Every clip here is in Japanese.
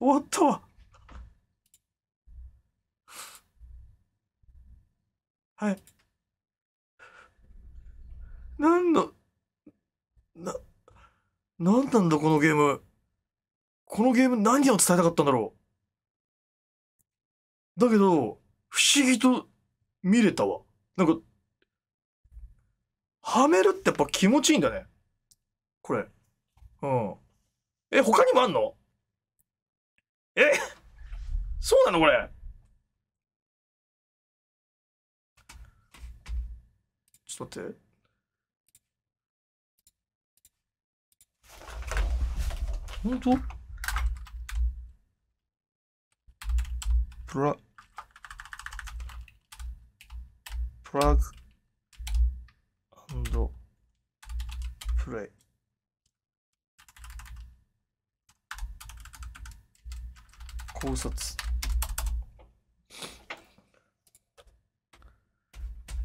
おっとはい。なんの、な、なんなんだこのゲーム。このゲーム何を伝えたかったんだろう。だけど、不思議と見れたわ。なんか、はめるってやっぱ気持ちいいんだね。これ。うん。え、他にもあんのそうなのこれ。ちょっと待って。本当プラ、プラグ、アンド、プレイ。考察。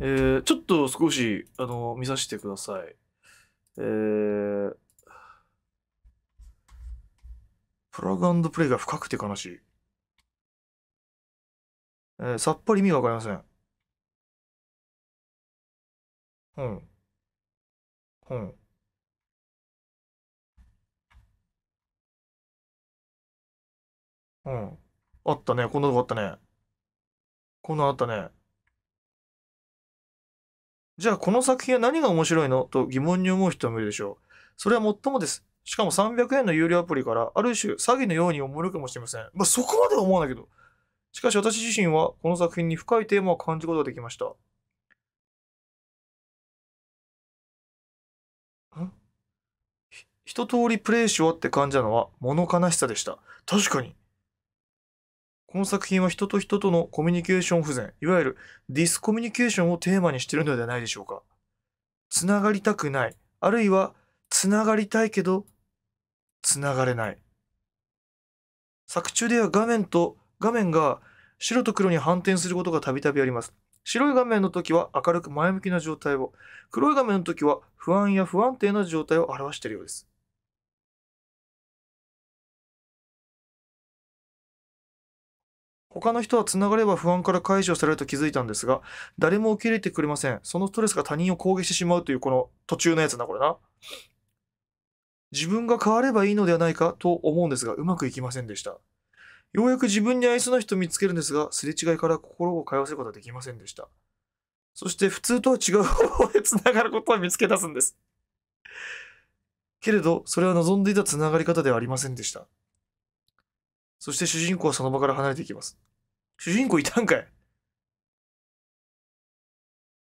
えー、ちょっと少し、あの、見させてください。えー、プラグプレイが深くて悲しい。えー、さっぱり意味がわかりません。うん。うん。うん。あったね。こんなとこあったね。こんなんあったね。じゃあこの作品は何が面白いのと疑問に思う人もいるでしょう。それはもっともです。しかも300円の有料アプリからある種詐欺のように思えるかもしれません。まあ、そこまでは思わないけど。しかし私自身はこの作品に深いテーマを感じることができました。一通りプレイし終わって感じたのは物悲しさでした。確かに。この作品は人と人とのコミュニケーション不全、いわゆるディスコミュニケーションをテーマにしているのではないでしょうか。つながりたくない、あるいはつながりたいけど、つながれない。作中では画面と、画面が白と黒に反転することがたびたびあります。白い画面の時は明るく前向きな状態を、黒い画面の時は不安や不安定な状態を表しているようです。他の人は繋がれば不安から解除されると気づいたんですが、誰も受け入れてくれません。そのストレスが他人を攻撃してしまうという、この途中のやつな、これな。自分が変わればいいのではないかと思うんですが、うまくいきませんでした。ようやく自分に愛想な人を見つけるんですが、すれ違いから心を通わせることはできませんでした。そして普通とは違う方法で繋がることを見つけ出すんです。けれど、それは望んでいた繋がり方ではありませんでした。そして主人公はその場から離れていきます。主人公いたんかい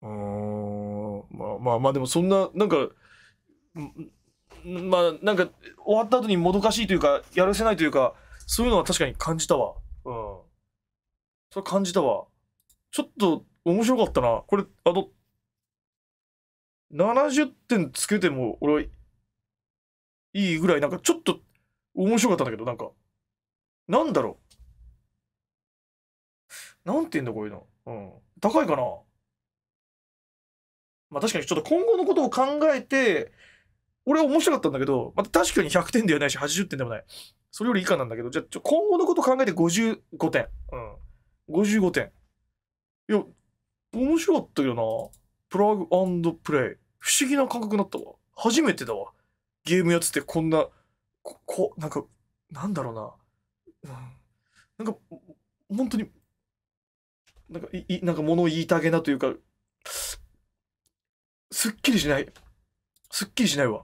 うーん。まあまあまあ、でもそんな、なんか、まあなんか、終わった後にもどかしいというか、やるせないというか、そういうのは確かに感じたわ。うん。それ感じたわ。ちょっと面白かったな。これ、あの、70点つけても俺はいいぐらい、なんかちょっと面白かったんだけど、なんか。なんだろう。なんて言うんだ、こういうの。うん。高いかな。まあ確かにちょっと今後のことを考えて、俺は面白かったんだけど、また確かに100点ではないし、80点でもない。それより以下なんだけど、じゃあ今後のこと考えて55点。うん。55点。いや、面白かったけどな。プラグプレイ。不思議な感覚になったわ。初めてだわ。ゲームやっててこんな、こ、こなんか、なんだろうな。なんか本当になんかいなんか物を言いたげなというかすっきりしないすっきりしないわ